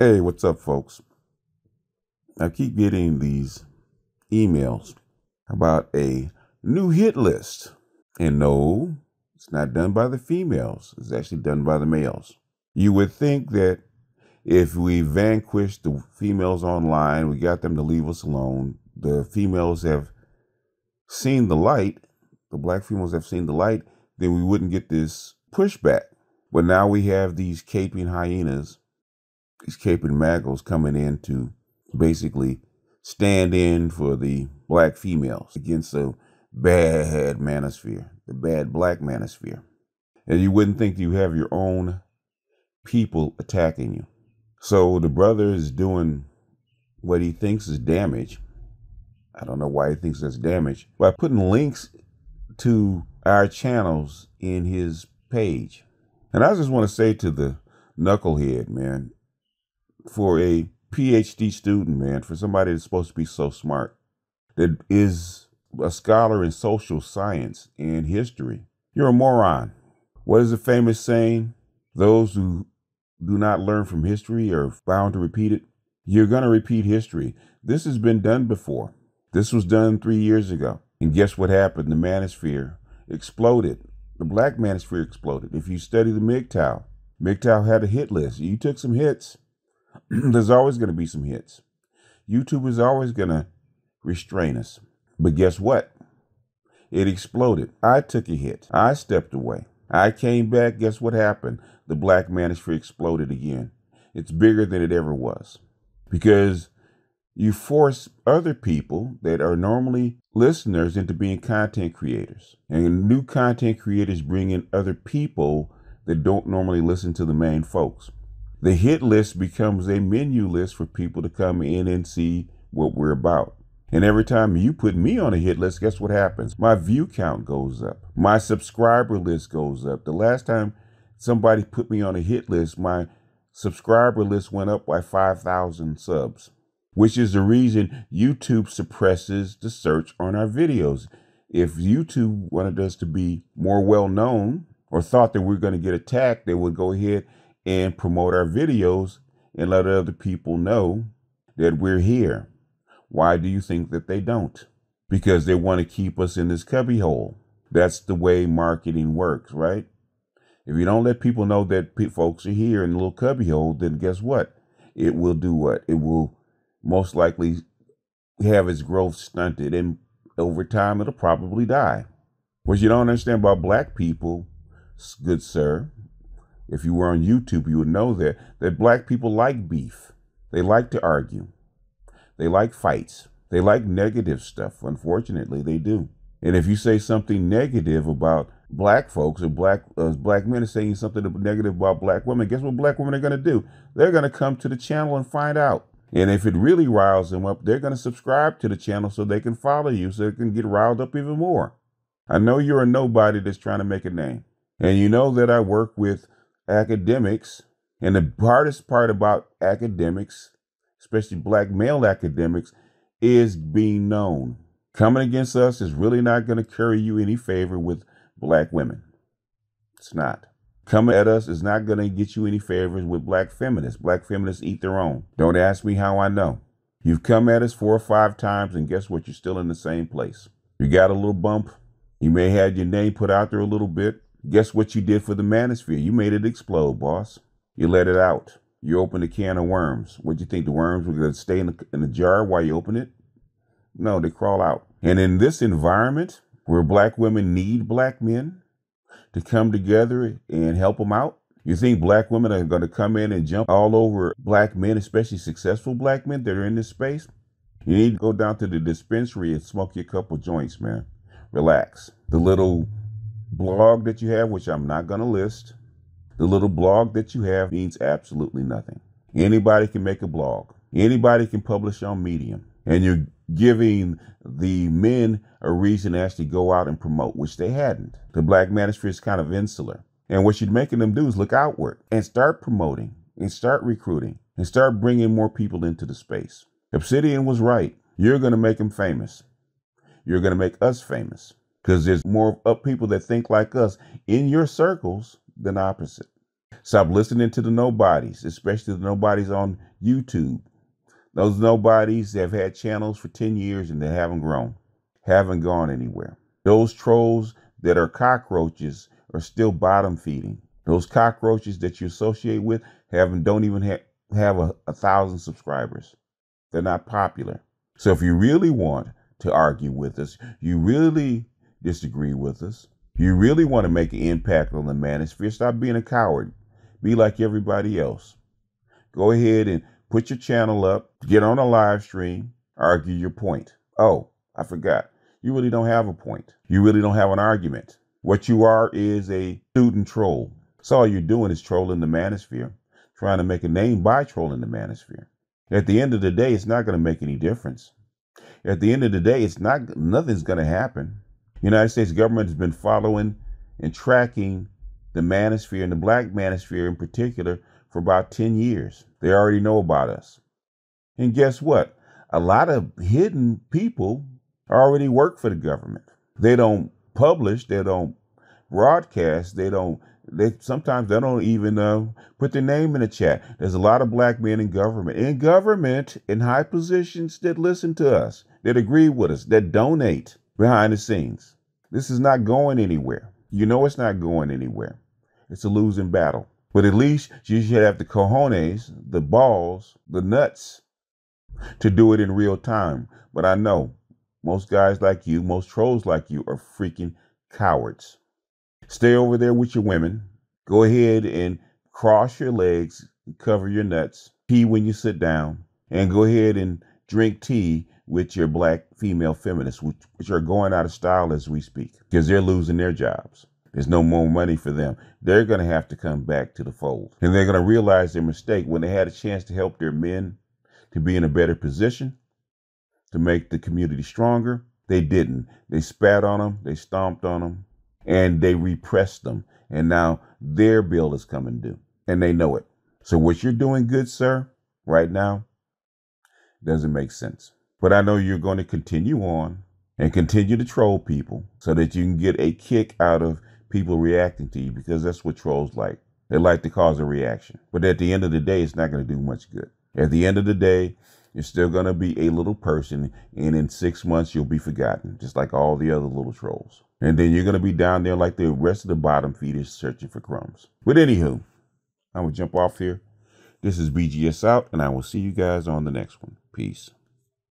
Hey, what's up, folks? I keep getting these emails about a new hit list. And no, it's not done by the females, it's actually done by the males. You would think that if we vanquished the females online, we got them to leave us alone, the females have seen the light, the black females have seen the light, then we wouldn't get this pushback. But now we have these caping hyenas Cape and Maggles coming in to basically stand in for the black females against the bad manosphere, the bad black manosphere. And you wouldn't think you have your own people attacking you. So the brother is doing what he thinks is damage. I don't know why he thinks that's damage. By putting links to our channels in his page. And I just want to say to the knucklehead, man, for a PhD student, man, for somebody that's supposed to be so smart, that is a scholar in social science and history. You're a moron. What is the famous saying? Those who do not learn from history are bound to repeat it. You're going to repeat history. This has been done before. This was done three years ago. And guess what happened? The manosphere exploded. The black manosphere exploded. If you study the MGTOW, MGTOW had a hit list. You took some hits. there's always going to be some hits. YouTube is always going to restrain us. But guess what? It exploded. I took a hit. I stepped away. I came back. Guess what happened? The black manosphere exploded again. It's bigger than it ever was because you force other people that are normally listeners into being content creators. And new content creators bring in other people that don't normally listen to the main folks. The hit list becomes a menu list for people to come in and see what we're about. And every time you put me on a hit list, guess what happens? My view count goes up. My subscriber list goes up. The last time somebody put me on a hit list, my subscriber list went up by 5,000 subs, which is the reason YouTube suppresses the search on our videos. If YouTube wanted us to be more well known or thought that we are going to get attacked, they would go ahead and promote our videos and let other people know that we're here. Why do you think that they don't? Because they want to keep us in this cubbyhole. That's the way marketing works, right? If you don't let people know that pe- folks are here in the little cubbyhole, then guess what? It will do what? It will most likely have its growth stunted, and over time, it'll probably die. What you don't understand about black people, good sir, if you were on YouTube, you would know that, that black people like beef. They like to argue. They like fights. They like negative stuff. Unfortunately, they do. And if you say something negative about black folks or black uh, black men are saying something negative about black women, guess what black women are going to do? They're going to come to the channel and find out. And if it really riles them up, they're going to subscribe to the channel so they can follow you, so they can get riled up even more. I know you're a nobody that's trying to make a name. And you know that I work with academics, and the hardest part about academics, especially black male academics, is being known. Coming against us is really not going to carry you any favor with black women. It's not. Coming at us is not going to get you any favors with black feminists. Black feminists eat their own. Don't ask me how I know. You've come at us four or five times, and guess what? You're still in the same place. You got a little bump. You may have your name put out there a little bit. Guess what you did for the manosphere? You made it explode, boss. You let it out. You opened a can of worms. What do you think? The worms were going to stay in the, in the jar while you open it? No, they crawl out. And in this environment where black women need black men to come together and help them out, you think black women are going to come in and jump all over black men, especially successful black men that are in this space? You need to go down to the dispensary and smoke your couple joints, man. Relax. The little blog that you have, which I'm not going to list, the little blog that you have means absolutely nothing. Anybody can make a blog, anybody can publish on Medium, and you're giving the men a reason to actually go out and promote, which they hadn't. The black manosphere is kind of insular. And what you're making them do is look outward and start promoting and start recruiting and start bringing more people into the space. Obsidian was right. You're going to make them famous. You're going to make us famous because there's more up people that think like us in your circles than opposite. Stop listening to the nobodies, especially the nobodies on YouTube. Those nobodies that have had channels for 10 years and they haven't grown, haven't gone anywhere. Those trolls that are cockroaches are still bottom feeding. Those cockroaches that you associate with haven't don't even ha- have a, a thousand subscribers. They're not popular. So if you really want to argue with us, you really disagree with us. If you really want to make an impact on the manosphere, stop being a coward. Be like everybody else. Go ahead and put your channel up, get on a live stream, argue your point. Oh, I forgot. You really don't have a point. You really don't have an argument. What you are is a student troll. So all you're doing is trolling the manosphere, trying to make a name by trolling the manosphere. At the end of the day, it's not going to make any difference. At the end of the day, it's not nothing's going to happen. The United States government has been following and tracking the manosphere and the black manosphere in particular for about 10 years. They already know about us. And guess what? A lot of hidden people already work for the government. They don't publish, they don't broadcast, they don't they sometimes they don't even uh, put their name in the chat. There's a lot of black men in government, in government, in high positions that listen to us, that agree with us, that donate behind the scenes. This is not going anywhere. You know it's not going anywhere. It's a losing battle. But at least you should have the cojones, the balls, the nuts to do it in real time. But I know most guys like you, most trolls like you, are freaking cowards. Stay over there with your women. Go ahead and cross your legs, cover your nuts, pee when you sit down, and go ahead and drink tea with your black female feminists, which, which are going out of style as we speak because they're losing their jobs. There's no more money for them. They're going to have to come back to the fold. And they're going to realize their mistake when they had a chance to help their men to be in a better position, to make the community stronger. They didn't. They spat on them, they stomped on them, and they repressed them. And now their bill is coming due, and they know it. So, what you're doing good, sir, right now, doesn't make sense. But I know you're going to continue on and continue to troll people so that you can get a kick out of people reacting to you because that's what trolls like. They like to cause a reaction. But at the end of the day, it's not going to do much good. At the end of the day, you're still going to be a little person, and in six months, you'll be forgotten, just like all the other little trolls. And then you're going to be down there like the rest of the bottom feeders searching for crumbs. But anywho, I'm going to jump off here. This is BGS out, and I will see you guys on the next one. Peace.